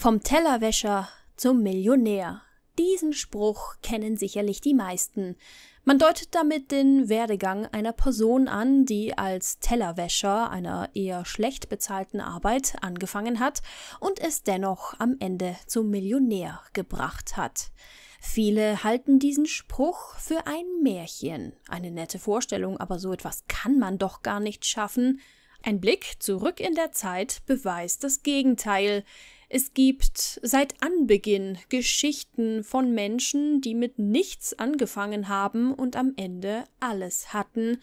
Vom Tellerwäscher zum Millionär. Diesen Spruch kennen sicherlich die meisten. Man deutet damit den Werdegang einer Person an, die als Tellerwäscher einer eher schlecht bezahlten Arbeit angefangen hat und es dennoch am Ende zum Millionär gebracht hat. Viele halten diesen Spruch für ein Märchen. Eine nette Vorstellung, aber so etwas kann man doch gar nicht schaffen. Ein Blick zurück in der Zeit beweist das Gegenteil. Es gibt seit Anbeginn Geschichten von Menschen, die mit nichts angefangen haben und am Ende alles hatten.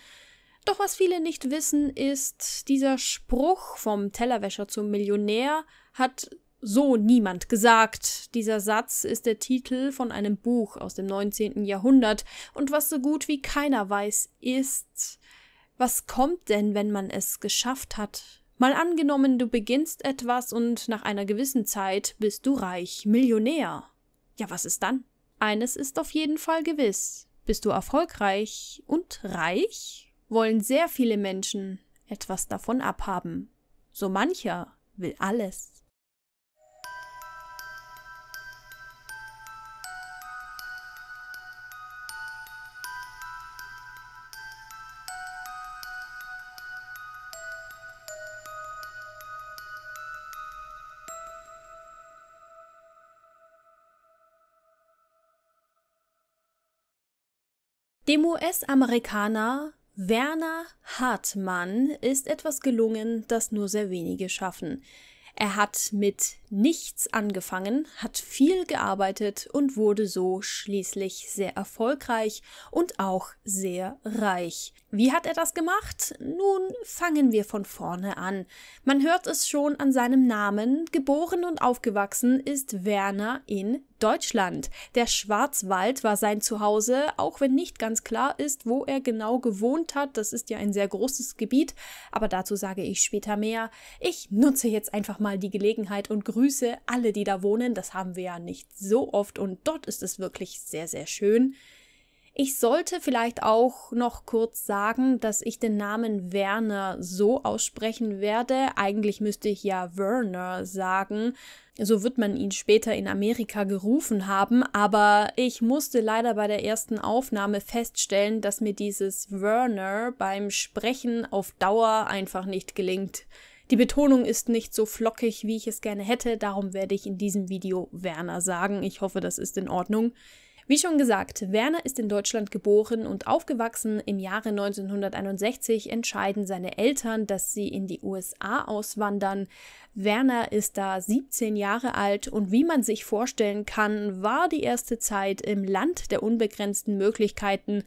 Doch was viele nicht wissen, ist, dieser Spruch vom Tellerwäscher zum Millionär hat so niemand gesagt. Dieser Satz ist der Titel von einem Buch aus dem 19. Jahrhundert und was so gut wie keiner weiß ist, was kommt denn, wenn man es geschafft hat? Mal angenommen, du beginnst etwas und nach einer gewissen Zeit bist du reich, Millionär. Ja, was ist dann? Eines ist auf jeden Fall gewiss. Bist du erfolgreich und reich? Wollen sehr viele Menschen etwas davon abhaben. So mancher will alles. Dem US-Amerikaner Werner Hartmann ist etwas gelungen, das nur sehr wenige schaffen. Er hat mit nichts angefangen, hat viel gearbeitet und wurde so schließlich sehr erfolgreich und auch sehr reich. Wie hat er das gemacht? Nun fangen wir von vorne an. Man hört es schon an seinem Namen. Geboren und aufgewachsen ist Werner in Deutschland. Der Schwarzwald war sein Zuhause, auch wenn nicht ganz klar ist, wo er genau gewohnt hat. Das ist ja ein sehr großes Gebiet, aber dazu sage ich später mehr. Ich nutze jetzt einfach mal die Gelegenheit und grüße grüße alle, die da wohnen. Das haben wir ja nicht so oft und dort ist es wirklich sehr, sehr schön. Ich sollte vielleicht auch noch kurz sagen, dass ich den Namen Werner so aussprechen werde. Eigentlich müsste ich ja Werner sagen. So wird man ihn später in Amerika gerufen haben. Aber ich musste leider bei der ersten Aufnahme feststellen, dass mir dieses Werner beim Sprechen auf Dauer einfach nicht gelingt. Die Betonung ist nicht so flockig, wie ich es gerne hätte, darum werde ich in diesem Video Werner sagen. Ich hoffe, das ist in Ordnung. Wie schon gesagt, Werner ist in Deutschland geboren und aufgewachsen. Im Jahre 1961 entscheiden seine Eltern, dass sie in die USA auswandern. Werner ist da 17 Jahre alt und wie man sich vorstellen kann, war die erste Zeit im Land der unbegrenzten Möglichkeiten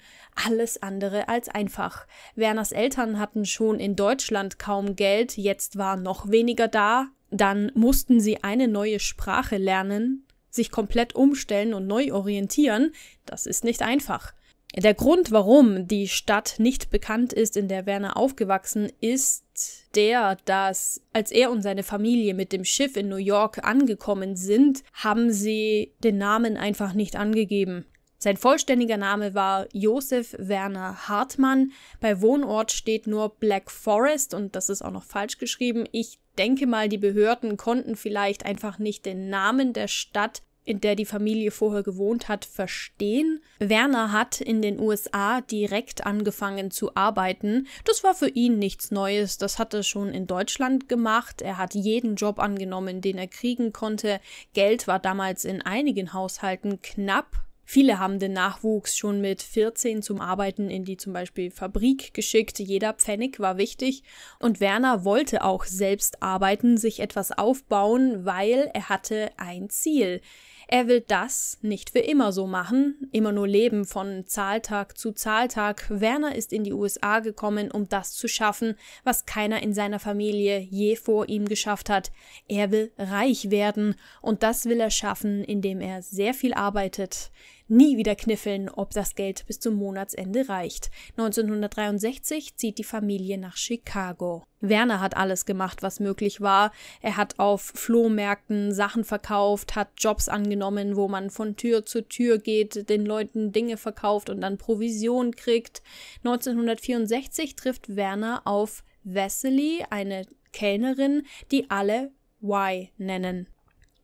alles andere als einfach. Werners Eltern hatten schon in Deutschland kaum Geld, jetzt war noch weniger da. Dann mussten sie eine neue Sprache lernen, sich komplett umstellen und neu orientieren, das ist nicht einfach. Der Grund, warum die Stadt nicht bekannt ist, in der Werner aufgewachsen ist, der, dass als er und seine Familie mit dem Schiff in New York angekommen sind, haben sie den Namen einfach nicht angegeben. Sein vollständiger Name war Josef Werner Hartmann. Bei Wohnort steht nur Black Forest und das ist auch noch falsch geschrieben. Ich denke mal, die Behörden konnten vielleicht einfach nicht den Namen der Stadt in der die Familie vorher gewohnt hat, verstehen. Werner hat in den USA direkt angefangen zu arbeiten. Das war für ihn nichts Neues, das hat er schon in Deutschland gemacht. Er hat jeden Job angenommen, den er kriegen konnte. Geld war damals in einigen Haushalten knapp. Viele haben den Nachwuchs schon mit 14 zum Arbeiten in die zum Beispiel Fabrik geschickt. Jeder Pfennig war wichtig. Und Werner wollte auch selbst arbeiten, sich etwas aufbauen, weil er hatte ein Ziel. Er will das nicht für immer so machen, immer nur leben von Zahltag zu Zahltag. Werner ist in die USA gekommen, um das zu schaffen, was keiner in seiner Familie je vor ihm geschafft hat. Er will reich werden und das will er schaffen, indem er sehr viel arbeitet nie wieder kniffeln, ob das Geld bis zum Monatsende reicht. 1963 zieht die Familie nach Chicago. Werner hat alles gemacht, was möglich war. Er hat auf Flohmärkten Sachen verkauft, hat Jobs angenommen, wo man von Tür zu Tür geht, den Leuten Dinge verkauft und dann Provision kriegt. 1964 trifft Werner auf Vesely, eine Kellnerin, die alle Y nennen.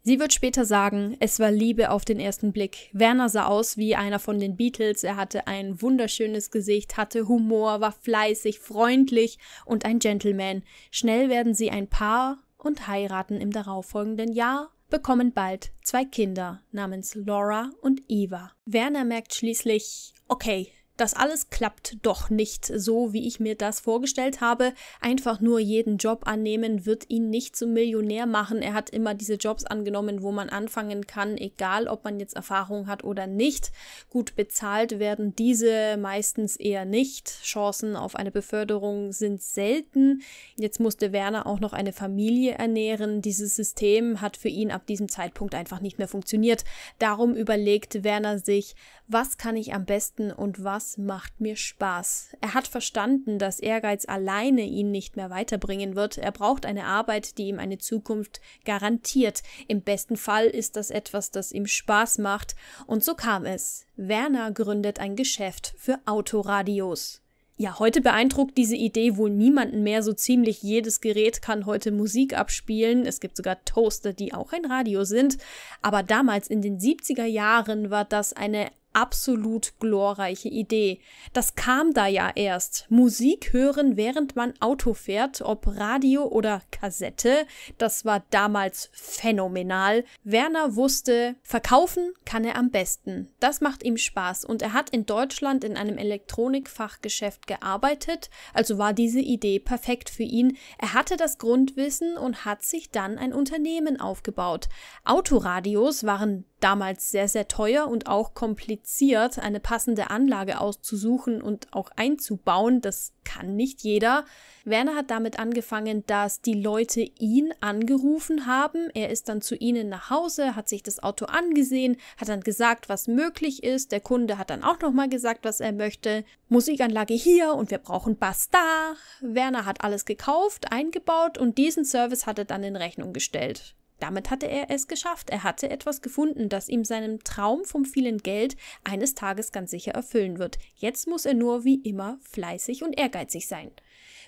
Sie wird später sagen, es war Liebe auf den ersten Blick. Werner sah aus wie einer von den Beatles, er hatte ein wunderschönes Gesicht, hatte Humor, war fleißig, freundlich und ein Gentleman. Schnell werden sie ein Paar und heiraten im darauffolgenden Jahr, bekommen bald zwei Kinder namens Laura und Eva. Werner merkt schließlich, okay, das alles klappt doch nicht so, wie ich mir das vorgestellt habe. Einfach nur jeden Job annehmen wird ihn nicht zum Millionär machen. Er hat immer diese Jobs angenommen, wo man anfangen kann, egal ob man jetzt Erfahrung hat oder nicht. Gut bezahlt werden diese meistens eher nicht. Chancen auf eine Beförderung sind selten. Jetzt musste Werner auch noch eine Familie ernähren. Dieses System hat für ihn ab diesem Zeitpunkt einfach nicht mehr funktioniert. Darum überlegt Werner sich, was kann ich am besten und was was macht mir Spaß. Er hat verstanden, dass Ehrgeiz alleine ihn nicht mehr weiterbringen wird. Er braucht eine Arbeit, die ihm eine Zukunft garantiert. Im besten Fall ist das etwas, das ihm Spaß macht. Und so kam es. Werner gründet ein Geschäft für Autoradios. Ja, heute beeindruckt diese Idee wohl niemanden mehr. So ziemlich jedes Gerät kann heute Musik abspielen. Es gibt sogar Toaster, die auch ein Radio sind. Aber damals in den 70er Jahren war das eine absolut glorreiche Idee. Das kam da ja erst. Musik hören, während man Auto fährt, ob Radio oder Kassette, das war damals phänomenal. Werner wusste, verkaufen kann er am besten. Das macht ihm Spaß und er hat in Deutschland in einem Elektronikfachgeschäft gearbeitet, also war diese Idee perfekt für ihn. Er hatte das Grundwissen und hat sich dann ein Unternehmen aufgebaut. Autoradios waren damals sehr, sehr teuer und auch kompliziert, eine passende Anlage auszusuchen und auch einzubauen. Das kann nicht jeder. Werner hat damit angefangen, dass die Leute ihn angerufen haben. Er ist dann zu ihnen nach Hause, hat sich das Auto angesehen, hat dann gesagt, was möglich ist. Der Kunde hat dann auch nochmal gesagt, was er möchte. Musikanlage hier und wir brauchen Bass da. Werner hat alles gekauft, eingebaut und diesen Service hat er dann in Rechnung gestellt. Damit hatte er es geschafft. Er hatte etwas gefunden, das ihm seinen Traum vom vielen Geld eines Tages ganz sicher erfüllen wird. Jetzt muss er nur wie immer fleißig und ehrgeizig sein.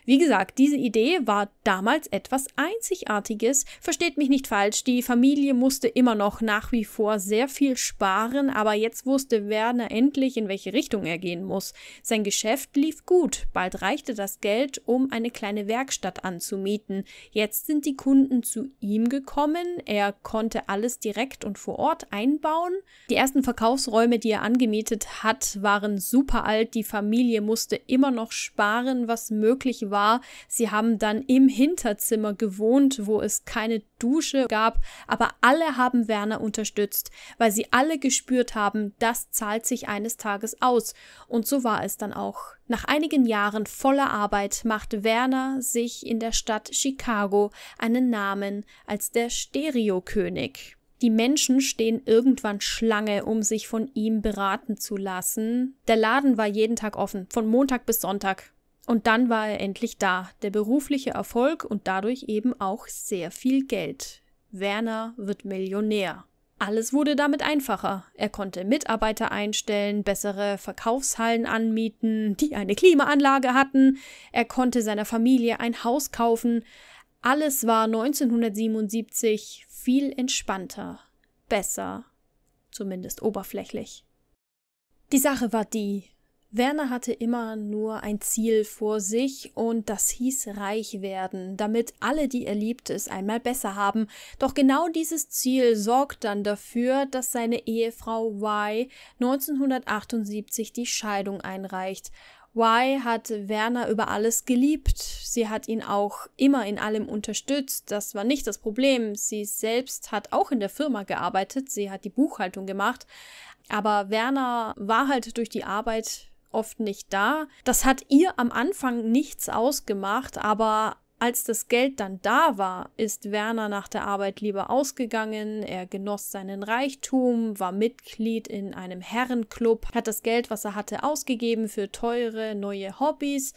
Wie gesagt, diese Idee war damals etwas Einzigartiges. Versteht mich nicht falsch, die Familie musste immer noch nach wie vor sehr viel sparen, aber jetzt wusste Werner endlich, in welche Richtung er gehen muss. Sein Geschäft lief gut, bald reichte das Geld, um eine kleine Werkstatt anzumieten. Jetzt sind die Kunden zu ihm gekommen, er konnte alles direkt und vor Ort einbauen. Die ersten Verkaufsräume, die er angemietet hat, waren super alt, die Familie musste immer noch sparen, was möglich war war, sie haben dann im Hinterzimmer gewohnt, wo es keine Dusche gab, aber alle haben Werner unterstützt, weil sie alle gespürt haben, das zahlt sich eines Tages aus. Und so war es dann auch. Nach einigen Jahren voller Arbeit macht Werner sich in der Stadt Chicago einen Namen als der Stereokönig. Die Menschen stehen irgendwann Schlange, um sich von ihm beraten zu lassen. Der Laden war jeden Tag offen, von Montag bis Sonntag. Und dann war er endlich da, der berufliche Erfolg und dadurch eben auch sehr viel Geld. Werner wird Millionär. Alles wurde damit einfacher. Er konnte Mitarbeiter einstellen, bessere Verkaufshallen anmieten, die eine Klimaanlage hatten, er konnte seiner Familie ein Haus kaufen. Alles war 1977 viel entspannter, besser, zumindest oberflächlich. Die Sache war die, Werner hatte immer nur ein Ziel vor sich und das hieß reich werden, damit alle, die er liebt, es einmal besser haben. Doch genau dieses Ziel sorgt dann dafür, dass seine Ehefrau Y 1978 die Scheidung einreicht. Y hat Werner über alles geliebt. Sie hat ihn auch immer in allem unterstützt. Das war nicht das Problem. Sie selbst hat auch in der Firma gearbeitet. Sie hat die Buchhaltung gemacht. Aber Werner war halt durch die Arbeit oft nicht da. Das hat ihr am Anfang nichts ausgemacht, aber als das Geld dann da war, ist Werner nach der Arbeit lieber ausgegangen, er genoss seinen Reichtum, war Mitglied in einem Herrenclub, hat das Geld, was er hatte, ausgegeben für teure neue Hobbys,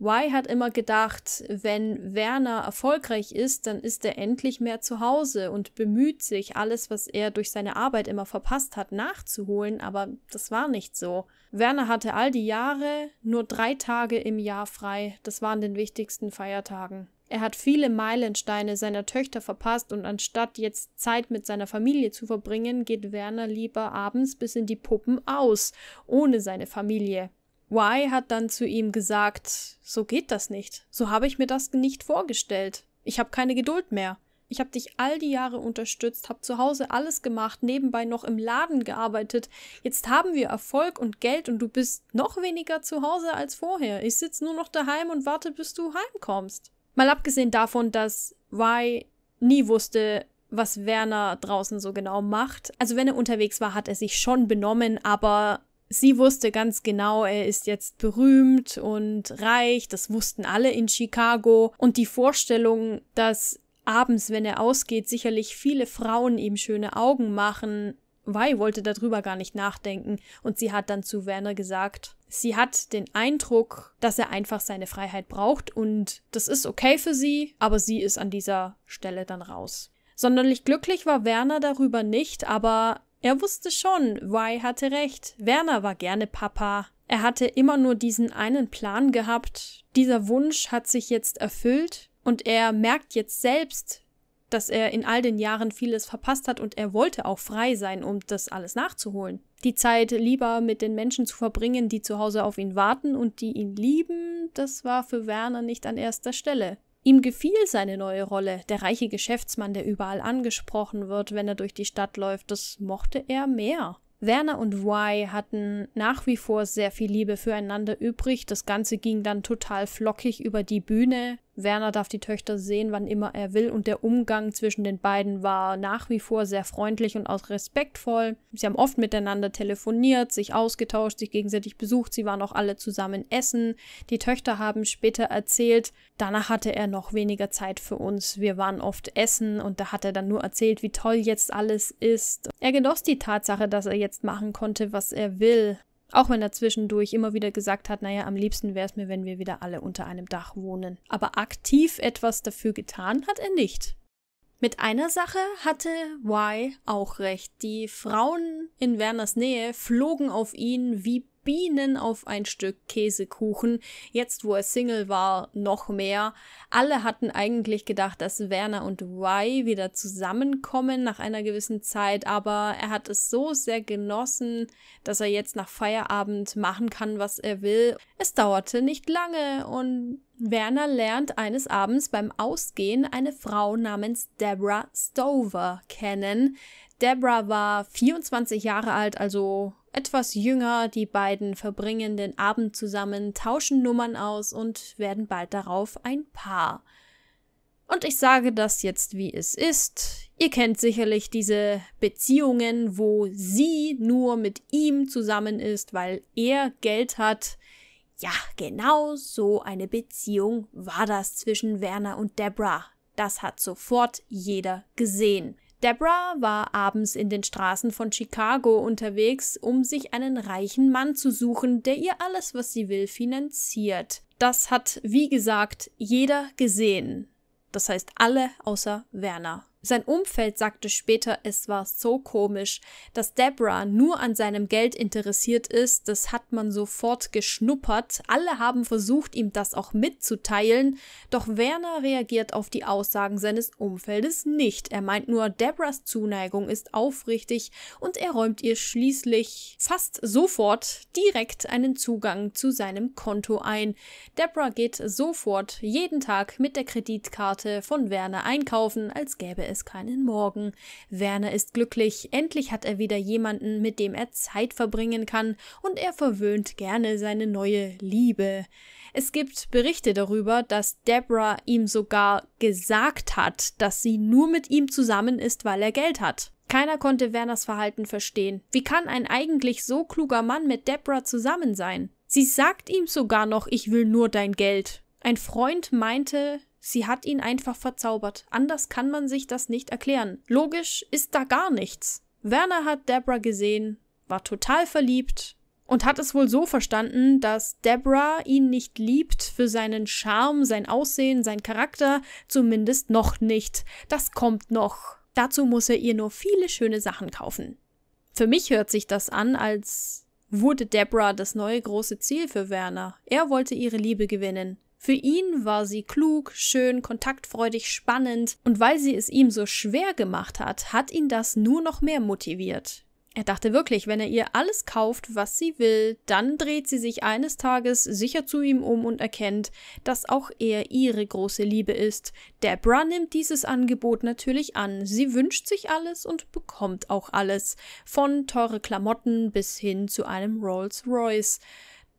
Y hat immer gedacht, wenn Werner erfolgreich ist, dann ist er endlich mehr zu Hause und bemüht sich, alles, was er durch seine Arbeit immer verpasst hat, nachzuholen, aber das war nicht so. Werner hatte all die Jahre nur drei Tage im Jahr frei, das waren den wichtigsten Feiertagen. Er hat viele Meilensteine seiner Töchter verpasst und anstatt jetzt Zeit mit seiner Familie zu verbringen, geht Werner lieber abends bis in die Puppen aus, ohne seine Familie. Y hat dann zu ihm gesagt, so geht das nicht. So habe ich mir das nicht vorgestellt. Ich habe keine Geduld mehr. Ich habe dich all die Jahre unterstützt, habe zu Hause alles gemacht, nebenbei noch im Laden gearbeitet. Jetzt haben wir Erfolg und Geld und du bist noch weniger zu Hause als vorher. Ich sitze nur noch daheim und warte, bis du heimkommst. Mal abgesehen davon, dass Y nie wusste, was Werner draußen so genau macht. Also wenn er unterwegs war, hat er sich schon benommen, aber sie wusste ganz genau, er ist jetzt berühmt und reich, das wussten alle in Chicago. Und die Vorstellung, dass abends, wenn er ausgeht, sicherlich viele Frauen ihm schöne Augen machen, Vi wollte darüber gar nicht nachdenken und sie hat dann zu Werner gesagt, sie hat den Eindruck, dass er einfach seine Freiheit braucht und das ist okay für sie, aber sie ist an dieser Stelle dann raus. Sonderlich glücklich war Werner darüber nicht, aber er wusste schon, Y hatte recht, Werner war gerne Papa. Er hatte immer nur diesen einen Plan gehabt. Dieser Wunsch hat sich jetzt erfüllt und er merkt jetzt selbst, dass er in all den Jahren vieles verpasst hat und er wollte auch frei sein, um das alles nachzuholen. Die Zeit lieber mit den Menschen zu verbringen, die zu Hause auf ihn warten und die ihn lieben, das war für Werner nicht an erster Stelle. Ihm gefiel seine neue Rolle, der reiche Geschäftsmann, der überall angesprochen wird, wenn er durch die Stadt läuft, das mochte er mehr. Werner und Y hatten nach wie vor sehr viel Liebe füreinander übrig. Das Ganze ging dann total flockig über die Bühne. Werner darf die Töchter sehen, wann immer er will, und der Umgang zwischen den beiden war nach wie vor sehr freundlich und auch respektvoll. Sie haben oft miteinander telefoniert, sich ausgetauscht, sich gegenseitig besucht, sie waren auch alle zusammen essen. Die Töchter haben später erzählt, danach hatte er noch weniger Zeit für uns. Wir waren oft essen und da hat er dann nur erzählt, wie toll jetzt alles ist. Er genoss die Tatsache, dass er jetzt machen konnte, was er will. Auch wenn er zwischendurch immer wieder gesagt hat, naja, am liebsten wäre es mir, wenn wir wieder alle unter einem Dach wohnen. Aber aktiv etwas dafür getan hat er nicht. Mit einer Sache hatte Y auch recht. Die Frauen in Werners Nähe flogen auf ihn wie Bienen auf ein Stück Käsekuchen. Jetzt, wo er Single war, noch mehr. Alle hatten eigentlich gedacht, dass Werner und Y wieder zusammenkommen nach einer gewissen Zeit, aber er hat es so sehr genossen, dass er jetzt nach Feierabend machen kann, was er will. Es dauerte nicht lange und Werner lernt eines Abends beim Ausgehen eine Frau namens Deborah Stover kennen. Deborah war 24 Jahre alt, also etwas jünger, die beiden verbringen den Abend zusammen, tauschen Nummern aus und werden bald darauf ein Paar. Und ich sage das jetzt, wie es ist. Ihr kennt sicherlich diese Beziehungen, wo sie nur mit ihm zusammen ist, weil er Geld hat. Ja, genau so eine Beziehung war das zwischen Werner und Debra. Das hat sofort jeder gesehen. Deborah war abends in den Straßen von Chicago unterwegs, um sich einen reichen Mann zu suchen, der ihr alles, was sie will, finanziert. Das hat, wie gesagt, jeder gesehen. Das heißt alle außer Werner. Sein Umfeld sagte später, es war so komisch, dass Debra nur an seinem Geld interessiert ist, das hat man sofort geschnuppert, alle haben versucht, ihm das auch mitzuteilen, doch Werner reagiert auf die Aussagen seines Umfeldes nicht, er meint nur, Debras Zuneigung ist aufrichtig und er räumt ihr schließlich fast sofort direkt einen Zugang zu seinem Konto ein. Debra geht sofort jeden Tag mit der Kreditkarte von Werner einkaufen, als gäbe es es keinen Morgen. Werner ist glücklich, endlich hat er wieder jemanden, mit dem er Zeit verbringen kann, und er verwöhnt gerne seine neue Liebe. Es gibt Berichte darüber, dass Debra ihm sogar gesagt hat, dass sie nur mit ihm zusammen ist, weil er Geld hat. Keiner konnte Werners Verhalten verstehen. Wie kann ein eigentlich so kluger Mann mit Debra zusammen sein? Sie sagt ihm sogar noch, ich will nur dein Geld. Ein Freund meinte, Sie hat ihn einfach verzaubert. Anders kann man sich das nicht erklären. Logisch ist da gar nichts. Werner hat Debra gesehen, war total verliebt und hat es wohl so verstanden, dass Debra ihn nicht liebt für seinen Charme, sein Aussehen, sein Charakter, zumindest noch nicht. Das kommt noch. Dazu muss er ihr nur viele schöne Sachen kaufen. Für mich hört sich das an, als wurde Debra das neue große Ziel für Werner. Er wollte ihre Liebe gewinnen. Für ihn war sie klug, schön, kontaktfreudig, spannend und weil sie es ihm so schwer gemacht hat, hat ihn das nur noch mehr motiviert. Er dachte wirklich, wenn er ihr alles kauft, was sie will, dann dreht sie sich eines Tages sicher zu ihm um und erkennt, dass auch er ihre große Liebe ist. Debra nimmt dieses Angebot natürlich an. Sie wünscht sich alles und bekommt auch alles. Von teure Klamotten bis hin zu einem Rolls Royce.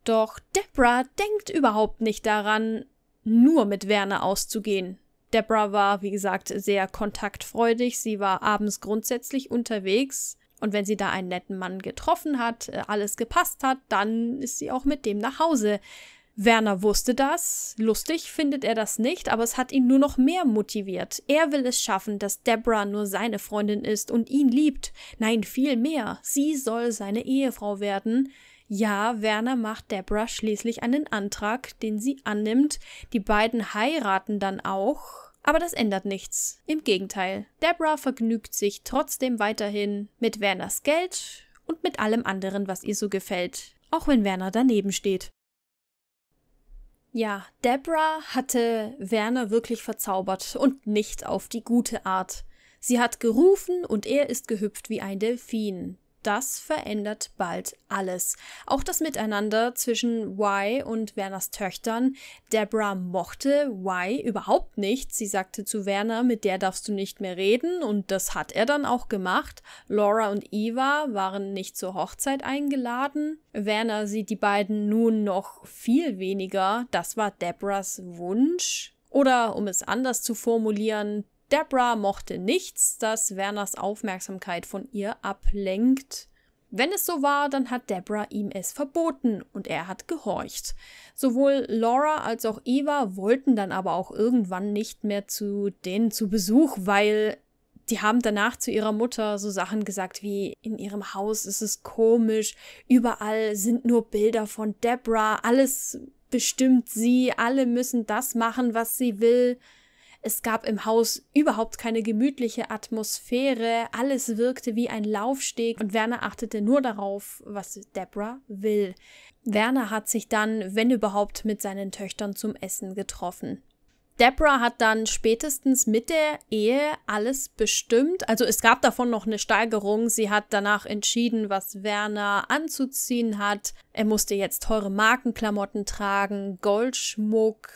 Doch Debra denkt überhaupt nicht daran, nur mit Werner auszugehen. Debra war, wie gesagt, sehr kontaktfreudig. Sie war abends grundsätzlich unterwegs. Und wenn sie da einen netten Mann getroffen hat, äh, alles gepasst hat, dann ist sie auch mit dem nach Hause. Werner wusste das. Lustig findet er das nicht, aber es hat ihn nur noch mehr motiviert. Er will es schaffen, dass Debra nur seine Freundin ist und ihn liebt. Nein, viel mehr. Sie soll seine Ehefrau werden. Ja, Werner macht Debra schließlich einen Antrag, den sie annimmt. Die beiden heiraten dann auch. Aber das ändert nichts. Im Gegenteil, Debra vergnügt sich trotzdem weiterhin mit Werners Geld und mit allem anderen, was ihr so gefällt, auch wenn Werner daneben steht. Ja, Debra hatte Werner wirklich verzaubert und nicht auf die gute Art. Sie hat gerufen und er ist gehüpft wie ein Delfin das verändert bald alles. Auch das Miteinander zwischen Y und Werners Töchtern. Debra mochte Y überhaupt nicht. Sie sagte zu Werner, mit der darfst du nicht mehr reden und das hat er dann auch gemacht. Laura und Eva waren nicht zur Hochzeit eingeladen. Werner sieht die beiden nun noch viel weniger. Das war Debras Wunsch. Oder um es anders zu formulieren, Debra mochte nichts, dass Werners Aufmerksamkeit von ihr ablenkt. Wenn es so war, dann hat Debra ihm es verboten und er hat gehorcht. Sowohl Laura als auch Eva wollten dann aber auch irgendwann nicht mehr zu denen zu Besuch, weil die haben danach zu ihrer Mutter so Sachen gesagt wie in ihrem Haus ist es komisch, überall sind nur Bilder von Debra, alles bestimmt sie, alle müssen das machen, was sie will. Es gab im Haus überhaupt keine gemütliche Atmosphäre, alles wirkte wie ein Laufsteg und Werner achtete nur darauf, was Deborah will. Werner hat sich dann, wenn überhaupt, mit seinen Töchtern zum Essen getroffen. Deborah hat dann spätestens mit der Ehe alles bestimmt. Also es gab davon noch eine Steigerung. Sie hat danach entschieden, was Werner anzuziehen hat. Er musste jetzt teure Markenklamotten tragen, Goldschmuck,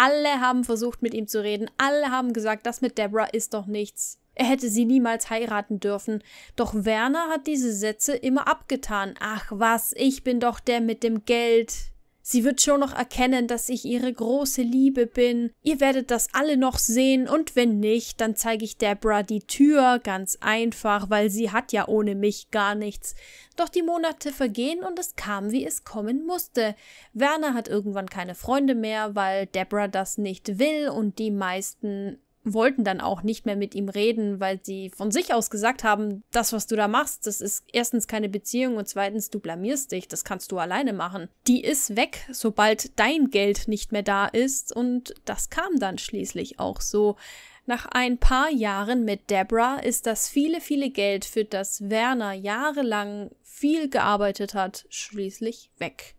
alle haben versucht, mit ihm zu reden. Alle haben gesagt, das mit Deborah ist doch nichts. Er hätte sie niemals heiraten dürfen. Doch Werner hat diese Sätze immer abgetan. Ach was, ich bin doch der mit dem Geld. Sie wird schon noch erkennen, dass ich ihre große Liebe bin. Ihr werdet das alle noch sehen und wenn nicht, dann zeige ich Debra die Tür, ganz einfach, weil sie hat ja ohne mich gar nichts. Doch die Monate vergehen und es kam, wie es kommen musste. Werner hat irgendwann keine Freunde mehr, weil Debra das nicht will und die meisten wollten dann auch nicht mehr mit ihm reden, weil sie von sich aus gesagt haben, das, was du da machst, das ist erstens keine Beziehung und zweitens, du blamierst dich, das kannst du alleine machen. Die ist weg, sobald dein Geld nicht mehr da ist und das kam dann schließlich auch so. Nach ein paar Jahren mit Deborah ist das viele, viele Geld, für das Werner jahrelang viel gearbeitet hat, schließlich weg.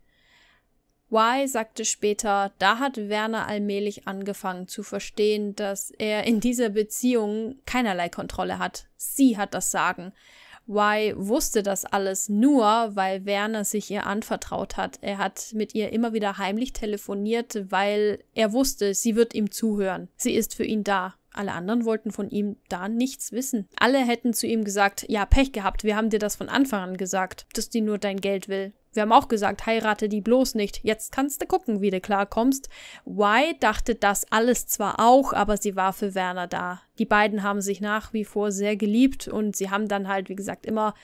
Y sagte später, da hat Werner allmählich angefangen zu verstehen, dass er in dieser Beziehung keinerlei Kontrolle hat. Sie hat das Sagen. Y wusste das alles nur, weil Werner sich ihr anvertraut hat. Er hat mit ihr immer wieder heimlich telefoniert, weil er wusste, sie wird ihm zuhören. Sie ist für ihn da. Alle anderen wollten von ihm da nichts wissen. Alle hätten zu ihm gesagt, ja, Pech gehabt, wir haben dir das von Anfang an gesagt, dass die nur dein Geld will. Wir haben auch gesagt, heirate die bloß nicht. Jetzt kannst du gucken, wie du klarkommst. Y dachte das alles zwar auch, aber sie war für Werner da. Die beiden haben sich nach wie vor sehr geliebt und sie haben dann halt, wie gesagt, immer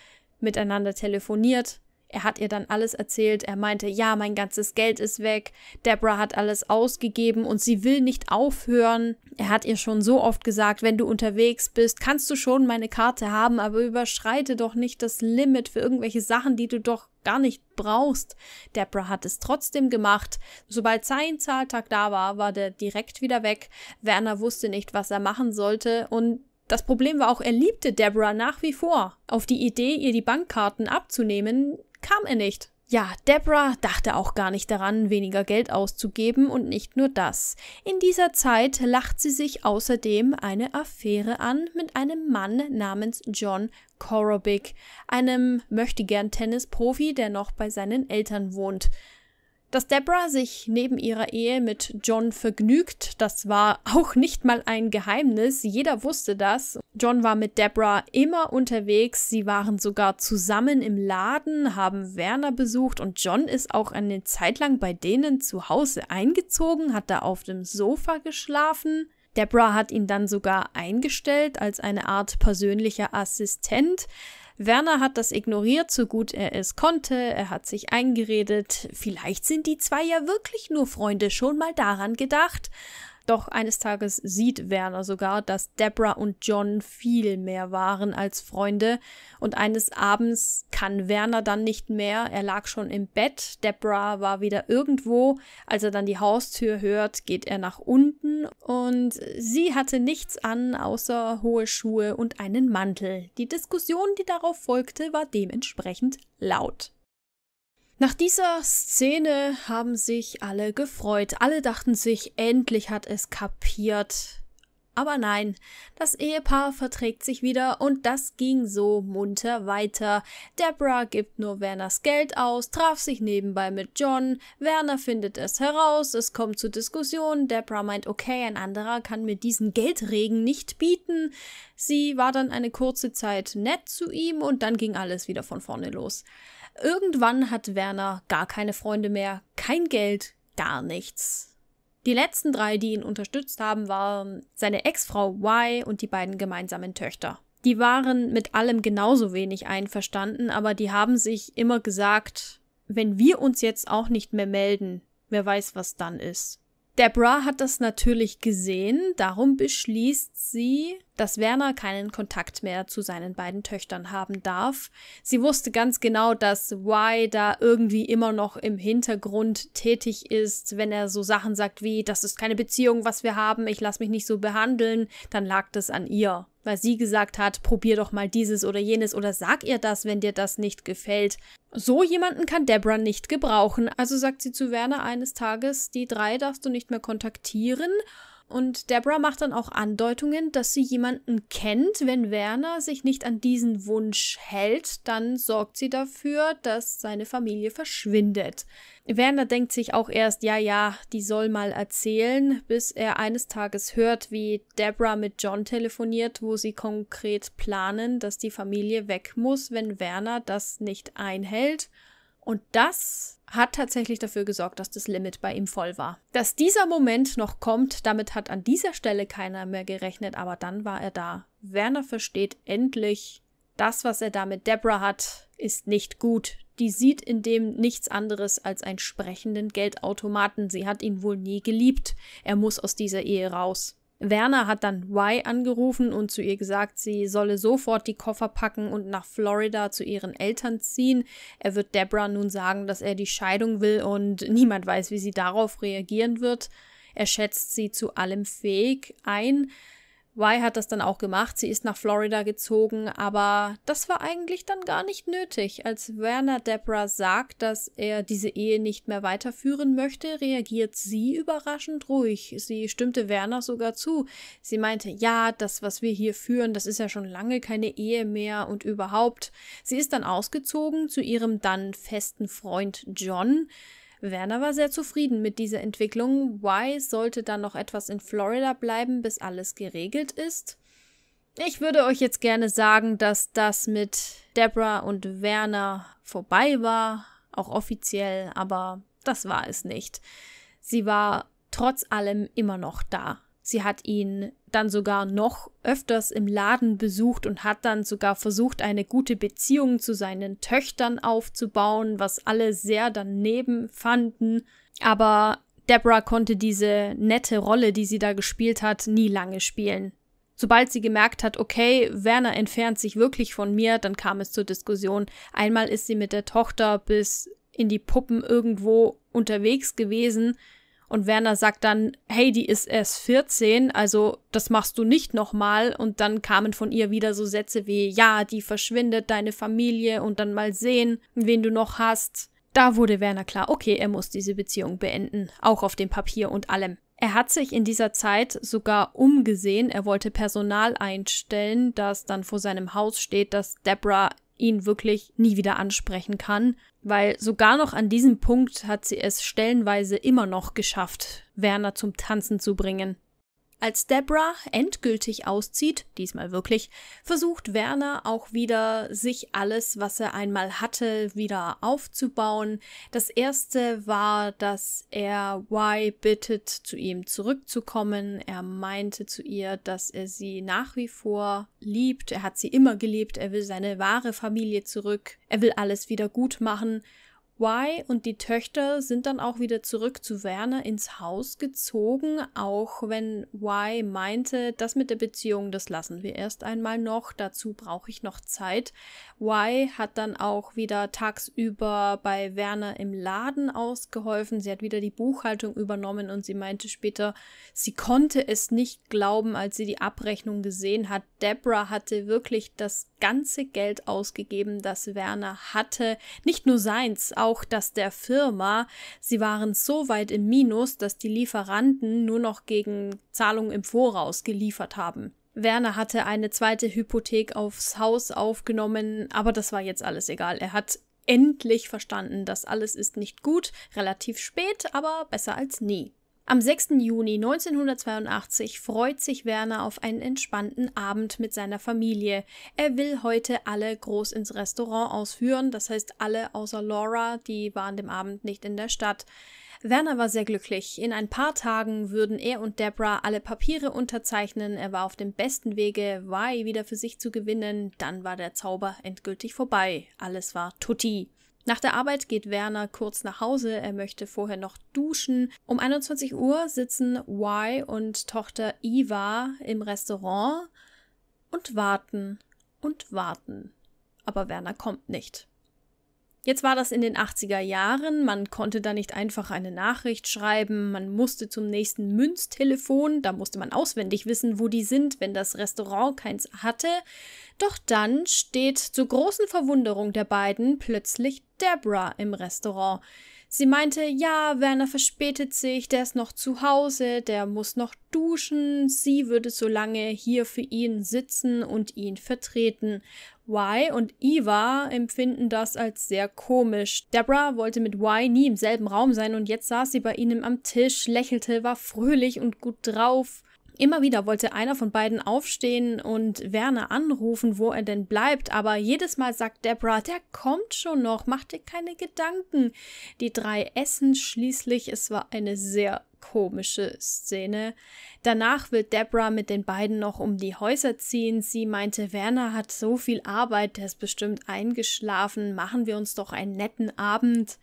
miteinander telefoniert, er hat ihr dann alles erzählt. Er meinte, ja, mein ganzes Geld ist weg. Debra hat alles ausgegeben und sie will nicht aufhören. Er hat ihr schon so oft gesagt, wenn du unterwegs bist, kannst du schon meine Karte haben, aber überschreite doch nicht das Limit für irgendwelche Sachen, die du doch gar nicht brauchst. Debra hat es trotzdem gemacht. Sobald sein Zahltag da war, war der direkt wieder weg. Werner wusste nicht, was er machen sollte und das Problem war auch, er liebte Deborah nach wie vor. Auf die Idee, ihr die Bankkarten abzunehmen, Kam er nicht. Ja, Deborah dachte auch gar nicht daran, weniger Geld auszugeben und nicht nur das. In dieser Zeit lacht sie sich außerdem eine Affäre an mit einem Mann namens John Korobic, einem möchtegern Tennisprofi, der noch bei seinen Eltern wohnt. Dass Deborah sich neben ihrer Ehe mit John vergnügt, das war auch nicht mal ein Geheimnis, jeder wusste das. John war mit Deborah immer unterwegs, sie waren sogar zusammen im Laden, haben Werner besucht und John ist auch eine Zeit lang bei denen zu Hause eingezogen, hat da auf dem Sofa geschlafen. Deborah hat ihn dann sogar eingestellt als eine Art persönlicher Assistent. Werner hat das ignoriert, so gut er es konnte, er hat sich eingeredet, vielleicht sind die zwei ja wirklich nur Freunde schon mal daran gedacht, doch eines Tages sieht Werner sogar, dass Deborah und John viel mehr waren als Freunde. Und eines Abends kann Werner dann nicht mehr. Er lag schon im Bett. Deborah war wieder irgendwo. Als er dann die Haustür hört, geht er nach unten. Und sie hatte nichts an, außer hohe Schuhe und einen Mantel. Die Diskussion, die darauf folgte, war dementsprechend laut. Nach dieser Szene haben sich alle gefreut. Alle dachten sich, endlich hat es kapiert. Aber nein, das Ehepaar verträgt sich wieder und das ging so munter weiter. Deborah gibt nur Werners Geld aus, traf sich nebenbei mit John, Werner findet es heraus, es kommt zu Diskussionen, Deborah meint, okay, ein anderer kann mir diesen Geldregen nicht bieten. Sie war dann eine kurze Zeit nett zu ihm und dann ging alles wieder von vorne los. Irgendwann hat Werner gar keine Freunde mehr, kein Geld, gar nichts. Die letzten drei, die ihn unterstützt haben, waren seine Ex-Frau Y und die beiden gemeinsamen Töchter. Die waren mit allem genauso wenig einverstanden, aber die haben sich immer gesagt, wenn wir uns jetzt auch nicht mehr melden, wer weiß, was dann ist. Deborah hat das natürlich gesehen, darum beschließt sie, dass Werner keinen Kontakt mehr zu seinen beiden Töchtern haben darf. Sie wusste ganz genau, dass Y da irgendwie immer noch im Hintergrund tätig ist, wenn er so Sachen sagt wie, das ist keine Beziehung, was wir haben, ich lass mich nicht so behandeln, dann lag das an ihr weil sie gesagt hat, probier doch mal dieses oder jenes oder sag ihr das, wenn dir das nicht gefällt. So jemanden kann Deborah nicht gebrauchen. Also sagt sie zu Werner eines Tages, die drei darfst du nicht mehr kontaktieren und Deborah macht dann auch Andeutungen, dass sie jemanden kennt. Wenn Werner sich nicht an diesen Wunsch hält, dann sorgt sie dafür, dass seine Familie verschwindet. Werner denkt sich auch erst, ja, ja, die soll mal erzählen, bis er eines Tages hört, wie Deborah mit John telefoniert, wo sie konkret planen, dass die Familie weg muss, wenn Werner das nicht einhält. Und das hat tatsächlich dafür gesorgt, dass das Limit bei ihm voll war. Dass dieser Moment noch kommt, damit hat an dieser Stelle keiner mehr gerechnet, aber dann war er da. Werner versteht endlich, das, was er da mit Deborah hat, ist nicht gut. Die sieht in dem nichts anderes als einen sprechenden Geldautomaten. Sie hat ihn wohl nie geliebt. Er muss aus dieser Ehe raus. Werner hat dann Y angerufen und zu ihr gesagt, sie solle sofort die Koffer packen und nach Florida zu ihren Eltern ziehen. Er wird Debra nun sagen, dass er die Scheidung will und niemand weiß, wie sie darauf reagieren wird. Er schätzt sie zu allem fähig ein. Y hat das dann auch gemacht. Sie ist nach Florida gezogen, aber das war eigentlich dann gar nicht nötig. Als Werner Debra sagt, dass er diese Ehe nicht mehr weiterführen möchte, reagiert sie überraschend ruhig. Sie stimmte Werner sogar zu. Sie meinte, ja, das, was wir hier führen, das ist ja schon lange keine Ehe mehr und überhaupt. Sie ist dann ausgezogen zu ihrem dann festen Freund John. Werner war sehr zufrieden mit dieser Entwicklung. Why sollte dann noch etwas in Florida bleiben, bis alles geregelt ist? Ich würde euch jetzt gerne sagen, dass das mit Debra und Werner vorbei war, auch offiziell, aber das war es nicht. Sie war trotz allem immer noch da. Sie hat ihn dann sogar noch öfters im Laden besucht und hat dann sogar versucht, eine gute Beziehung zu seinen Töchtern aufzubauen, was alle sehr daneben fanden. Aber Deborah konnte diese nette Rolle, die sie da gespielt hat, nie lange spielen. Sobald sie gemerkt hat, okay, Werner entfernt sich wirklich von mir, dann kam es zur Diskussion. Einmal ist sie mit der Tochter bis in die Puppen irgendwo unterwegs gewesen, und Werner sagt dann, hey, die ist erst 14, also das machst du nicht nochmal. Und dann kamen von ihr wieder so Sätze wie, ja, die verschwindet, deine Familie und dann mal sehen, wen du noch hast. Da wurde Werner klar, okay, er muss diese Beziehung beenden, auch auf dem Papier und allem. Er hat sich in dieser Zeit sogar umgesehen, er wollte Personal einstellen, das dann vor seinem Haus steht, das Deborah ihn wirklich nie wieder ansprechen kann, weil sogar noch an diesem Punkt hat sie es stellenweise immer noch geschafft, Werner zum Tanzen zu bringen. Als Deborah endgültig auszieht, diesmal wirklich, versucht Werner auch wieder, sich alles, was er einmal hatte, wieder aufzubauen. Das erste war, dass er Y bittet, zu ihm zurückzukommen. Er meinte zu ihr, dass er sie nach wie vor liebt. Er hat sie immer geliebt. Er will seine wahre Familie zurück. Er will alles wieder gut machen. Y und die Töchter sind dann auch wieder zurück zu Werner ins Haus gezogen, auch wenn Y meinte, das mit der Beziehung, das lassen wir erst einmal noch, dazu brauche ich noch Zeit. Y hat dann auch wieder tagsüber bei Werner im Laden ausgeholfen, sie hat wieder die Buchhaltung übernommen und sie meinte später, sie konnte es nicht glauben, als sie die Abrechnung gesehen hat. Debra hatte wirklich das ganze Geld ausgegeben, das Werner hatte. Nicht nur seins, auch das der Firma. Sie waren so weit im Minus, dass die Lieferanten nur noch gegen Zahlung im Voraus geliefert haben. Werner hatte eine zweite Hypothek aufs Haus aufgenommen, aber das war jetzt alles egal. Er hat endlich verstanden, das alles ist nicht gut, relativ spät, aber besser als nie. Am 6. Juni 1982 freut sich Werner auf einen entspannten Abend mit seiner Familie. Er will heute alle groß ins Restaurant ausführen, das heißt alle außer Laura, die waren dem Abend nicht in der Stadt. Werner war sehr glücklich. In ein paar Tagen würden er und Debra alle Papiere unterzeichnen. Er war auf dem besten Wege, Y wieder für sich zu gewinnen. Dann war der Zauber endgültig vorbei. Alles war tutti. Nach der Arbeit geht Werner kurz nach Hause, er möchte vorher noch duschen. Um 21 Uhr sitzen Y und Tochter Eva im Restaurant und warten und warten. Aber Werner kommt nicht. Jetzt war das in den 80er Jahren, man konnte da nicht einfach eine Nachricht schreiben, man musste zum nächsten Münztelefon, da musste man auswendig wissen, wo die sind, wenn das Restaurant keins hatte. Doch dann steht zur großen Verwunderung der beiden plötzlich Deborah im Restaurant. Sie meinte, ja, Werner verspätet sich, der ist noch zu Hause, der muss noch duschen, sie würde so lange hier für ihn sitzen und ihn vertreten. Y und Eva empfinden das als sehr komisch. Debra wollte mit Y nie im selben Raum sein und jetzt saß sie bei ihnen am Tisch, lächelte, war fröhlich und gut drauf. Immer wieder wollte einer von beiden aufstehen und Werner anrufen, wo er denn bleibt, aber jedes Mal sagt Debra, der kommt schon noch, mach dir keine Gedanken. Die drei essen schließlich, es war eine sehr komische Szene. Danach will Debra mit den beiden noch um die Häuser ziehen. Sie meinte, Werner hat so viel Arbeit, der ist bestimmt eingeschlafen, machen wir uns doch einen netten Abend.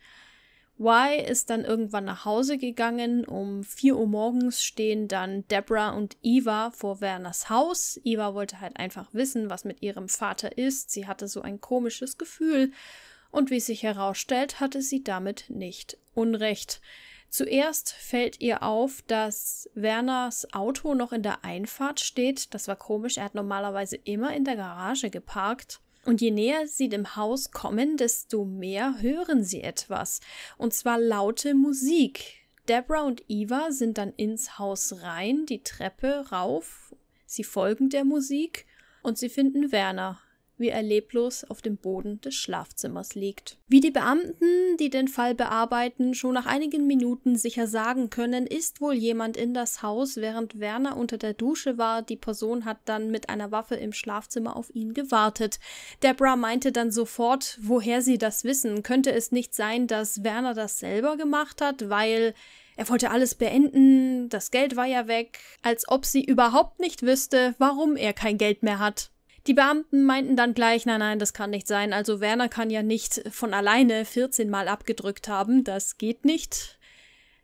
Y ist dann irgendwann nach Hause gegangen. Um 4 Uhr morgens stehen dann Deborah und Eva vor Werners Haus. Eva wollte halt einfach wissen, was mit ihrem Vater ist. Sie hatte so ein komisches Gefühl. Und wie sich herausstellt, hatte sie damit nicht Unrecht. Zuerst fällt ihr auf, dass Werners Auto noch in der Einfahrt steht. Das war komisch, er hat normalerweise immer in der Garage geparkt. Und je näher sie dem Haus kommen, desto mehr hören sie etwas. Und zwar laute Musik. Deborah und Eva sind dann ins Haus rein, die Treppe rauf. Sie folgen der Musik und sie finden Werner wie er leblos auf dem Boden des Schlafzimmers liegt. Wie die Beamten, die den Fall bearbeiten, schon nach einigen Minuten sicher sagen können, ist wohl jemand in das Haus, während Werner unter der Dusche war. Die Person hat dann mit einer Waffe im Schlafzimmer auf ihn gewartet. Debra meinte dann sofort, woher sie das wissen. Könnte es nicht sein, dass Werner das selber gemacht hat, weil er wollte alles beenden, das Geld war ja weg, als ob sie überhaupt nicht wüsste, warum er kein Geld mehr hat. Die Beamten meinten dann gleich, nein, nein, das kann nicht sein. Also Werner kann ja nicht von alleine 14 Mal abgedrückt haben, das geht nicht.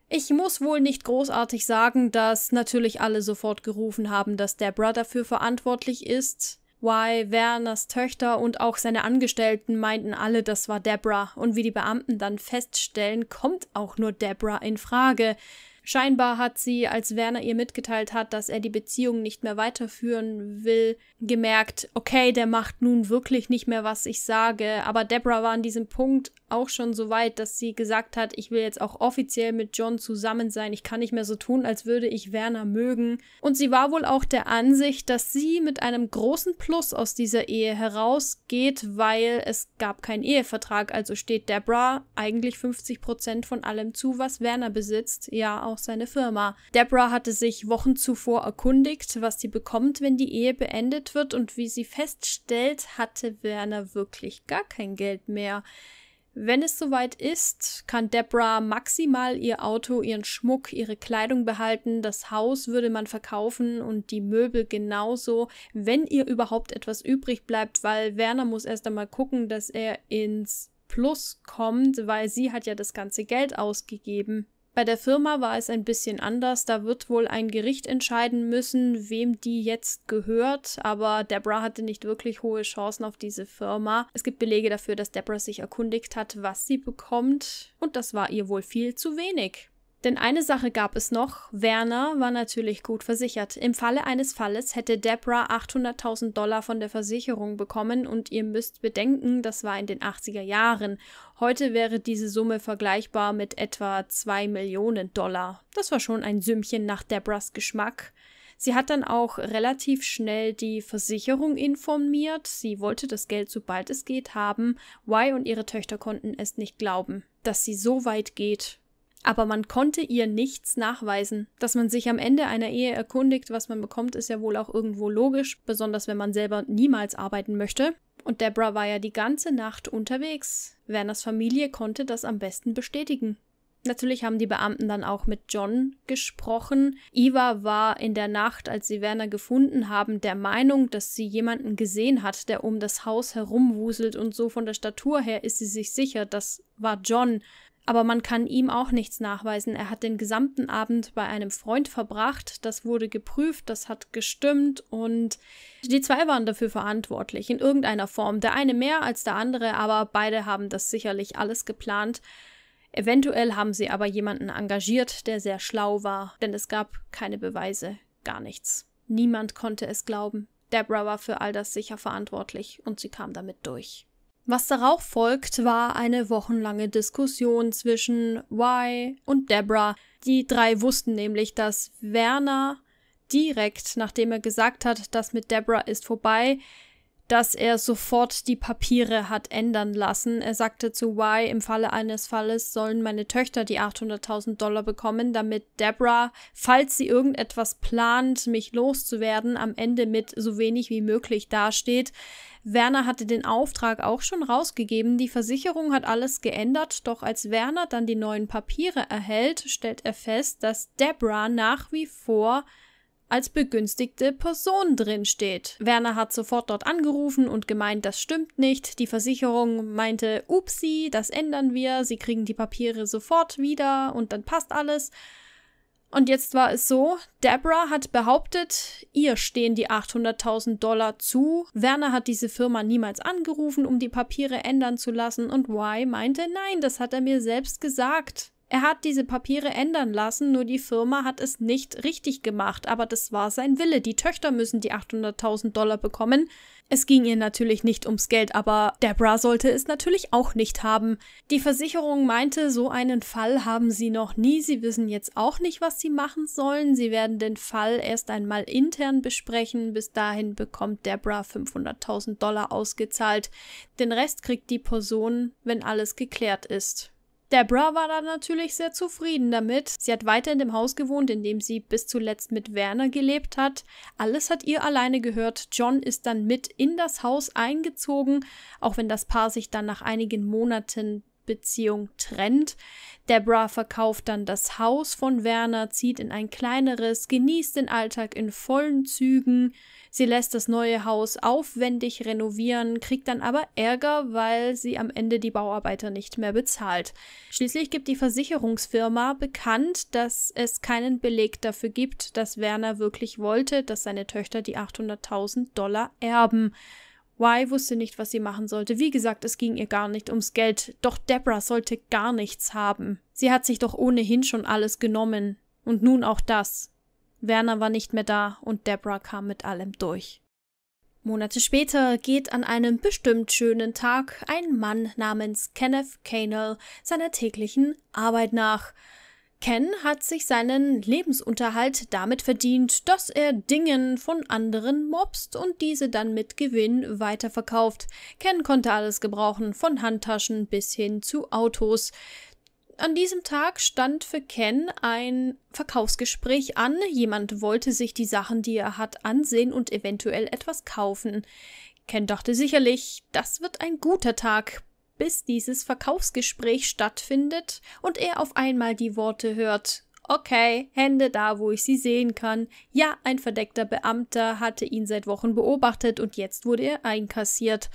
Ich muss wohl nicht großartig sagen, dass natürlich alle sofort gerufen haben, dass Debra dafür verantwortlich ist. Why, Werners Töchter und auch seine Angestellten meinten alle, das war Debra, und wie die Beamten dann feststellen, kommt auch nur Debra in Frage. Scheinbar hat sie, als Werner ihr mitgeteilt hat, dass er die Beziehung nicht mehr weiterführen will, gemerkt, okay, der macht nun wirklich nicht mehr, was ich sage, aber Debra war an diesem Punkt auch schon so weit, dass sie gesagt hat, ich will jetzt auch offiziell mit John zusammen sein, ich kann nicht mehr so tun, als würde ich Werner mögen. Und sie war wohl auch der Ansicht, dass sie mit einem großen Plus aus dieser Ehe herausgeht, weil es gab keinen Ehevertrag, also steht Deborah eigentlich 50% Prozent von allem zu, was Werner besitzt, ja auch seine Firma. Deborah hatte sich Wochen zuvor erkundigt, was sie bekommt, wenn die Ehe beendet wird und wie sie feststellt, hatte Werner wirklich gar kein Geld mehr. Wenn es soweit ist, kann Debra maximal ihr Auto, ihren Schmuck, ihre Kleidung behalten, das Haus würde man verkaufen und die Möbel genauso, wenn ihr überhaupt etwas übrig bleibt, weil Werner muss erst einmal gucken, dass er ins Plus kommt, weil sie hat ja das ganze Geld ausgegeben. Bei der Firma war es ein bisschen anders. Da wird wohl ein Gericht entscheiden müssen, wem die jetzt gehört. Aber Debra hatte nicht wirklich hohe Chancen auf diese Firma. Es gibt Belege dafür, dass Debra sich erkundigt hat, was sie bekommt. Und das war ihr wohl viel zu wenig. Denn eine Sache gab es noch, Werner war natürlich gut versichert. Im Falle eines Falles hätte Debra 800.000 Dollar von der Versicherung bekommen und ihr müsst bedenken, das war in den 80er Jahren. Heute wäre diese Summe vergleichbar mit etwa 2 Millionen Dollar. Das war schon ein Sümmchen nach Debras Geschmack. Sie hat dann auch relativ schnell die Versicherung informiert. Sie wollte das Geld sobald es geht haben. Y und ihre Töchter konnten es nicht glauben, dass sie so weit geht aber man konnte ihr nichts nachweisen. Dass man sich am Ende einer Ehe erkundigt, was man bekommt, ist ja wohl auch irgendwo logisch, besonders wenn man selber niemals arbeiten möchte. Und Deborah war ja die ganze Nacht unterwegs. Werners Familie konnte das am besten bestätigen. Natürlich haben die Beamten dann auch mit John gesprochen. Eva war in der Nacht, als sie Werner gefunden haben, der Meinung, dass sie jemanden gesehen hat, der um das Haus herumwuselt und so von der Statur her ist sie sich sicher, das war John. Aber man kann ihm auch nichts nachweisen. Er hat den gesamten Abend bei einem Freund verbracht. Das wurde geprüft, das hat gestimmt und die zwei waren dafür verantwortlich in irgendeiner Form. Der eine mehr als der andere, aber beide haben das sicherlich alles geplant. Eventuell haben sie aber jemanden engagiert, der sehr schlau war, denn es gab keine Beweise, gar nichts. Niemand konnte es glauben. Deborah war für all das sicher verantwortlich und sie kam damit durch. Was darauf folgt, war eine wochenlange Diskussion zwischen Y und Deborah. Die drei wussten nämlich, dass Werner direkt, nachdem er gesagt hat, das mit Deborah ist vorbei, dass er sofort die Papiere hat ändern lassen. Er sagte zu Y, im Falle eines Falles sollen meine Töchter die 800.000 Dollar bekommen, damit Debra, falls sie irgendetwas plant, mich loszuwerden, am Ende mit so wenig wie möglich dasteht. Werner hatte den Auftrag auch schon rausgegeben, die Versicherung hat alles geändert, doch als Werner dann die neuen Papiere erhält, stellt er fest, dass Debra nach wie vor als begünstigte Person drin steht. Werner hat sofort dort angerufen und gemeint, das stimmt nicht. Die Versicherung meinte, upsi, das ändern wir, sie kriegen die Papiere sofort wieder und dann passt alles. Und jetzt war es so, Deborah hat behauptet, ihr stehen die 800.000 Dollar zu. Werner hat diese Firma niemals angerufen, um die Papiere ändern zu lassen und Y meinte, nein, das hat er mir selbst gesagt. Er hat diese Papiere ändern lassen, nur die Firma hat es nicht richtig gemacht, aber das war sein Wille. Die Töchter müssen die 800.000 Dollar bekommen. Es ging ihr natürlich nicht ums Geld, aber Debra sollte es natürlich auch nicht haben. Die Versicherung meinte, so einen Fall haben sie noch nie. Sie wissen jetzt auch nicht, was sie machen sollen. Sie werden den Fall erst einmal intern besprechen. Bis dahin bekommt Debra 500.000 Dollar ausgezahlt. Den Rest kriegt die Person, wenn alles geklärt ist. Debra war dann natürlich sehr zufrieden damit. Sie hat weiter in dem Haus gewohnt, in dem sie bis zuletzt mit Werner gelebt hat. Alles hat ihr alleine gehört. John ist dann mit in das Haus eingezogen, auch wenn das Paar sich dann nach einigen Monaten Beziehung trennt. Debra verkauft dann das Haus von Werner, zieht in ein kleineres, genießt den Alltag in vollen Zügen. Sie lässt das neue Haus aufwendig renovieren, kriegt dann aber Ärger, weil sie am Ende die Bauarbeiter nicht mehr bezahlt. Schließlich gibt die Versicherungsfirma bekannt, dass es keinen Beleg dafür gibt, dass Werner wirklich wollte, dass seine Töchter die 800.000 Dollar erben. Y wusste nicht, was sie machen sollte. Wie gesagt, es ging ihr gar nicht ums Geld, doch Deborah sollte gar nichts haben. Sie hat sich doch ohnehin schon alles genommen. Und nun auch das. Werner war nicht mehr da und Deborah kam mit allem durch. Monate später geht an einem bestimmt schönen Tag ein Mann namens Kenneth Canel seiner täglichen Arbeit nach. Ken hat sich seinen Lebensunterhalt damit verdient, dass er Dingen von anderen mobst und diese dann mit Gewinn weiterverkauft. Ken konnte alles gebrauchen, von Handtaschen bis hin zu Autos. An diesem Tag stand für Ken ein Verkaufsgespräch an. Jemand wollte sich die Sachen, die er hat, ansehen und eventuell etwas kaufen. Ken dachte sicherlich, das wird ein guter Tag bis dieses Verkaufsgespräch stattfindet und er auf einmal die Worte hört Okay, Hände da, wo ich sie sehen kann. Ja, ein verdeckter Beamter hatte ihn seit Wochen beobachtet und jetzt wurde er einkassiert.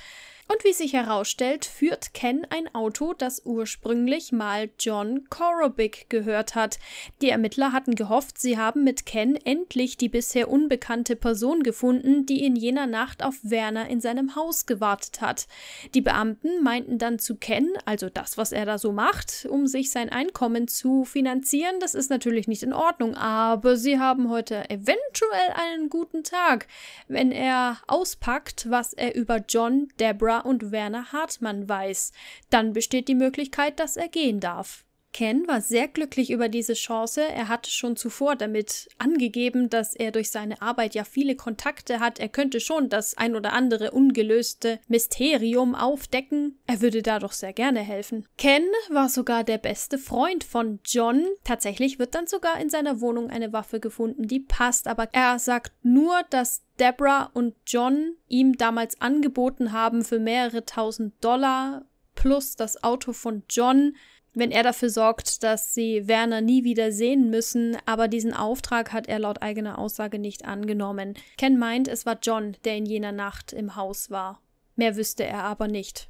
Und wie sich herausstellt, führt Ken ein Auto, das ursprünglich mal John Korobic gehört hat. Die Ermittler hatten gehofft, sie haben mit Ken endlich die bisher unbekannte Person gefunden, die in jener Nacht auf Werner in seinem Haus gewartet hat. Die Beamten meinten dann zu Ken, also das, was er da so macht, um sich sein Einkommen zu finanzieren, das ist natürlich nicht in Ordnung, aber sie haben heute eventuell einen guten Tag, wenn er auspackt, was er über John, Debra, Laura und Werner Hartmann weiß. Dann besteht die Möglichkeit, dass er gehen darf. Ken war sehr glücklich über diese Chance. Er hatte schon zuvor damit angegeben, dass er durch seine Arbeit ja viele Kontakte hat. Er könnte schon das ein oder andere ungelöste Mysterium aufdecken. Er würde dadurch sehr gerne helfen. Ken war sogar der beste Freund von John. Tatsächlich wird dann sogar in seiner Wohnung eine Waffe gefunden, die passt, aber er sagt nur, dass Deborah und John ihm damals angeboten haben, für mehrere tausend Dollar plus das Auto von John wenn er dafür sorgt, dass sie Werner nie wieder sehen müssen, aber diesen Auftrag hat er laut eigener Aussage nicht angenommen. Ken meint, es war John, der in jener Nacht im Haus war. Mehr wüsste er aber nicht.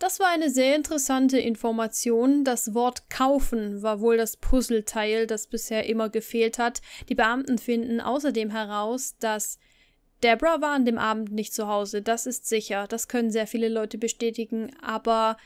Das war eine sehr interessante Information. Das Wort kaufen war wohl das Puzzleteil, das bisher immer gefehlt hat. Die Beamten finden außerdem heraus, dass Deborah war an dem Abend nicht zu Hause. Das ist sicher. Das können sehr viele Leute bestätigen. Aber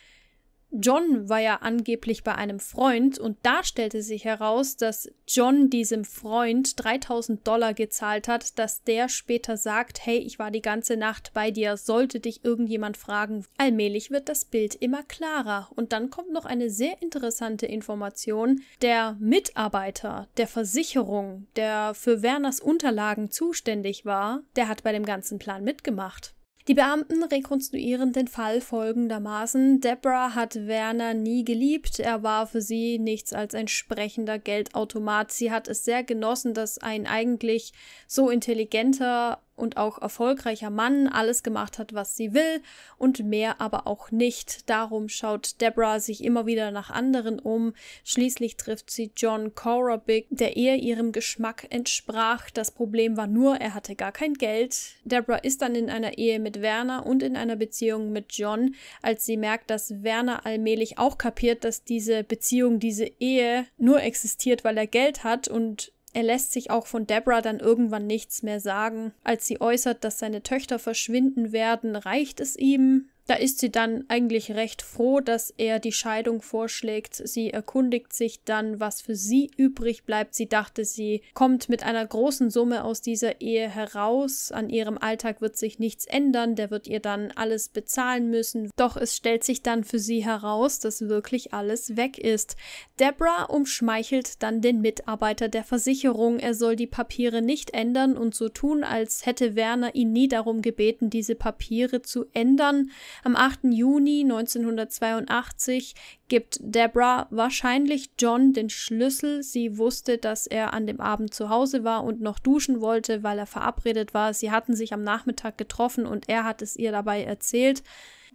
John war ja angeblich bei einem Freund und da stellte sich heraus, dass John diesem Freund 3000 Dollar gezahlt hat, dass der später sagt, hey, ich war die ganze Nacht bei dir, sollte dich irgendjemand fragen. Allmählich wird das Bild immer klarer und dann kommt noch eine sehr interessante Information. Der Mitarbeiter der Versicherung, der für Werners Unterlagen zuständig war, der hat bei dem ganzen Plan mitgemacht. Die Beamten rekonstruieren den Fall folgendermaßen. Deborah hat Werner nie geliebt. Er war für sie nichts als ein sprechender Geldautomat. Sie hat es sehr genossen, dass ein eigentlich so intelligenter, und auch erfolgreicher Mann alles gemacht hat, was sie will und mehr aber auch nicht. Darum schaut Deborah sich immer wieder nach anderen um. Schließlich trifft sie John Corabic, der eher ihrem Geschmack entsprach. Das Problem war nur, er hatte gar kein Geld. Deborah ist dann in einer Ehe mit Werner und in einer Beziehung mit John, als sie merkt, dass Werner allmählich auch kapiert, dass diese Beziehung, diese Ehe nur existiert, weil er Geld hat und er lässt sich auch von Deborah dann irgendwann nichts mehr sagen. Als sie äußert, dass seine Töchter verschwinden werden, reicht es ihm. Da ist sie dann eigentlich recht froh, dass er die Scheidung vorschlägt. Sie erkundigt sich dann, was für sie übrig bleibt. Sie dachte, sie kommt mit einer großen Summe aus dieser Ehe heraus. An ihrem Alltag wird sich nichts ändern. Der wird ihr dann alles bezahlen müssen. Doch es stellt sich dann für sie heraus, dass wirklich alles weg ist. Deborah umschmeichelt dann den Mitarbeiter der Versicherung. Er soll die Papiere nicht ändern und so tun, als hätte Werner ihn nie darum gebeten, diese Papiere zu ändern. Am 8. Juni 1982 gibt Debra wahrscheinlich John den Schlüssel. Sie wusste, dass er an dem Abend zu Hause war und noch duschen wollte, weil er verabredet war. Sie hatten sich am Nachmittag getroffen und er hat es ihr dabei erzählt.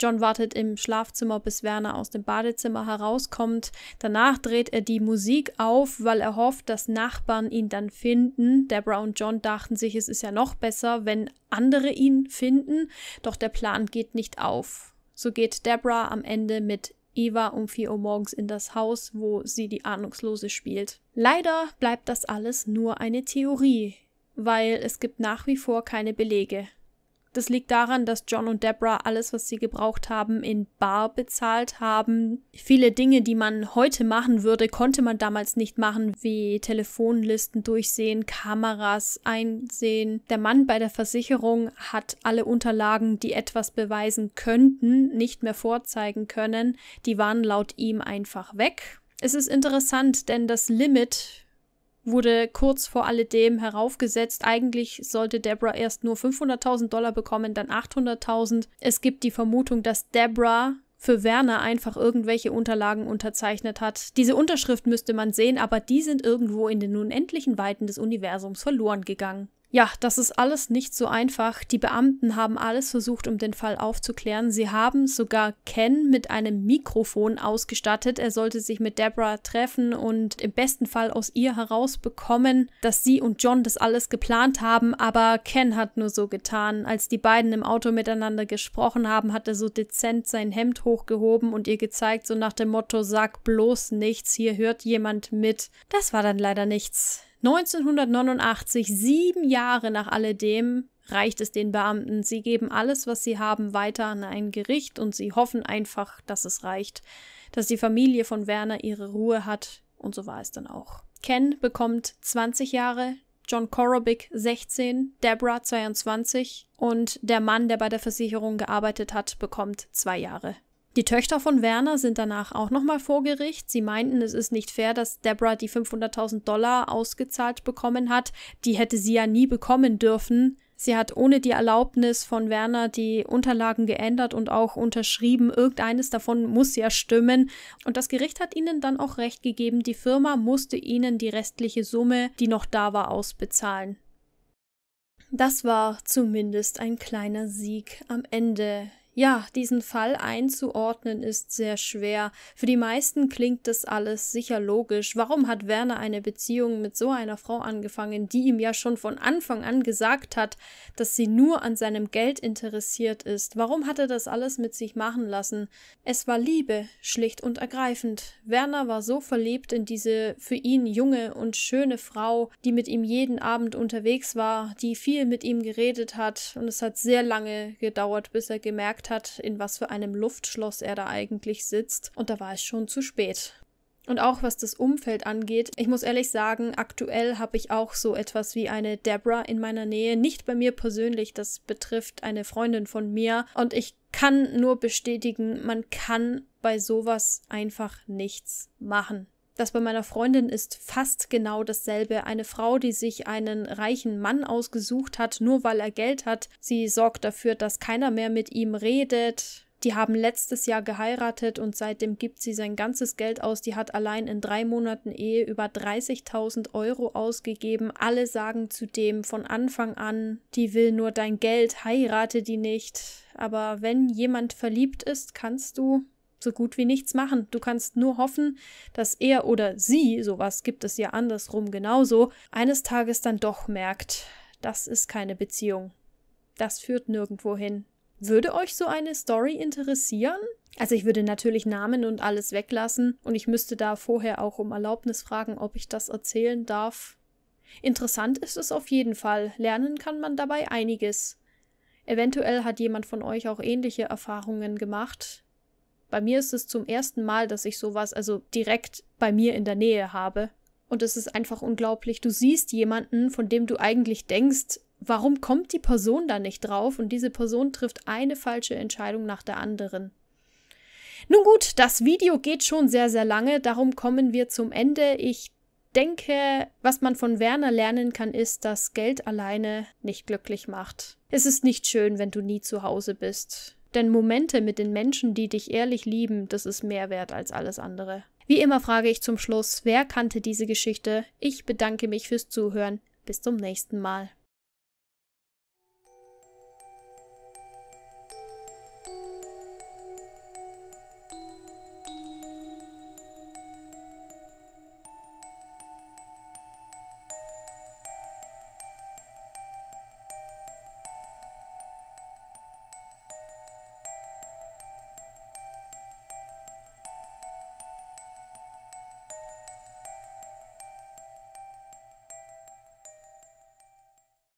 John wartet im Schlafzimmer, bis Werner aus dem Badezimmer herauskommt. Danach dreht er die Musik auf, weil er hofft, dass Nachbarn ihn dann finden. Debra und John dachten sich, es ist ja noch besser, wenn andere ihn finden. Doch der Plan geht nicht auf. So geht Debra am Ende mit Eva um 4 Uhr morgens in das Haus, wo sie die Ahnungslose spielt. Leider bleibt das alles nur eine Theorie, weil es gibt nach wie vor keine Belege. Das liegt daran, dass John und Deborah alles, was sie gebraucht haben, in Bar bezahlt haben. Viele Dinge, die man heute machen würde, konnte man damals nicht machen, wie Telefonlisten durchsehen, Kameras einsehen. Der Mann bei der Versicherung hat alle Unterlagen, die etwas beweisen könnten, nicht mehr vorzeigen können. Die waren laut ihm einfach weg. Es ist interessant, denn das Limit wurde kurz vor alledem heraufgesetzt. Eigentlich sollte Deborah erst nur 500.000 Dollar bekommen, dann 800.000. Es gibt die Vermutung, dass Deborah für Werner einfach irgendwelche Unterlagen unterzeichnet hat. Diese Unterschrift müsste man sehen, aber die sind irgendwo in den unendlichen Weiten des Universums verloren gegangen. Ja, das ist alles nicht so einfach. Die Beamten haben alles versucht, um den Fall aufzuklären. Sie haben sogar Ken mit einem Mikrofon ausgestattet. Er sollte sich mit Deborah treffen und im besten Fall aus ihr herausbekommen, dass sie und John das alles geplant haben. Aber Ken hat nur so getan. Als die beiden im Auto miteinander gesprochen haben, hat er so dezent sein Hemd hochgehoben und ihr gezeigt, so nach dem Motto, sag bloß nichts, hier hört jemand mit. Das war dann leider nichts. 1989, sieben Jahre nach alledem, reicht es den Beamten. Sie geben alles, was sie haben, weiter an ein Gericht und sie hoffen einfach, dass es reicht, dass die Familie von Werner ihre Ruhe hat und so war es dann auch. Ken bekommt 20 Jahre, John Korobic 16, Deborah 22 und der Mann, der bei der Versicherung gearbeitet hat, bekommt zwei Jahre. Die Töchter von Werner sind danach auch nochmal vor Gericht. Sie meinten, es ist nicht fair, dass Deborah die 500.000 Dollar ausgezahlt bekommen hat. Die hätte sie ja nie bekommen dürfen. Sie hat ohne die Erlaubnis von Werner die Unterlagen geändert und auch unterschrieben. Irgendeines davon muss ja stimmen. Und das Gericht hat ihnen dann auch recht gegeben. Die Firma musste ihnen die restliche Summe, die noch da war, ausbezahlen. Das war zumindest ein kleiner Sieg am Ende ja, diesen Fall einzuordnen ist sehr schwer. Für die meisten klingt das alles sicher logisch. Warum hat Werner eine Beziehung mit so einer Frau angefangen, die ihm ja schon von Anfang an gesagt hat, dass sie nur an seinem Geld interessiert ist? Warum hat er das alles mit sich machen lassen? Es war Liebe, schlicht und ergreifend. Werner war so verliebt in diese für ihn junge und schöne Frau, die mit ihm jeden Abend unterwegs war, die viel mit ihm geredet hat, und es hat sehr lange gedauert, bis er gemerkt gemerkt hat, in was für einem Luftschloss er da eigentlich sitzt. Und da war es schon zu spät. Und auch was das Umfeld angeht, ich muss ehrlich sagen, aktuell habe ich auch so etwas wie eine Debra in meiner Nähe. Nicht bei mir persönlich, das betrifft eine Freundin von mir. Und ich kann nur bestätigen, man kann bei sowas einfach nichts machen. Das bei meiner Freundin ist fast genau dasselbe. Eine Frau, die sich einen reichen Mann ausgesucht hat, nur weil er Geld hat. Sie sorgt dafür, dass keiner mehr mit ihm redet. Die haben letztes Jahr geheiratet und seitdem gibt sie sein ganzes Geld aus. Die hat allein in drei Monaten Ehe über 30.000 Euro ausgegeben. Alle sagen zudem von Anfang an, die will nur dein Geld, heirate die nicht. Aber wenn jemand verliebt ist, kannst du so gut wie nichts machen. Du kannst nur hoffen, dass er oder sie, sowas gibt es ja andersrum genauso, eines Tages dann doch merkt, das ist keine Beziehung. Das führt nirgendwo hin. Würde euch so eine Story interessieren? Also ich würde natürlich Namen und alles weglassen und ich müsste da vorher auch um Erlaubnis fragen, ob ich das erzählen darf. Interessant ist es auf jeden Fall. Lernen kann man dabei einiges. Eventuell hat jemand von euch auch ähnliche Erfahrungen gemacht. Bei mir ist es zum ersten Mal, dass ich sowas also direkt bei mir in der Nähe habe. Und es ist einfach unglaublich. Du siehst jemanden, von dem du eigentlich denkst, warum kommt die Person da nicht drauf? Und diese Person trifft eine falsche Entscheidung nach der anderen. Nun gut, das Video geht schon sehr, sehr lange, darum kommen wir zum Ende. Ich denke, was man von Werner lernen kann, ist, dass Geld alleine nicht glücklich macht. Es ist nicht schön, wenn du nie zu Hause bist. Denn Momente mit den Menschen, die dich ehrlich lieben, das ist mehr wert als alles andere. Wie immer frage ich zum Schluss, wer kannte diese Geschichte? Ich bedanke mich fürs Zuhören. Bis zum nächsten Mal.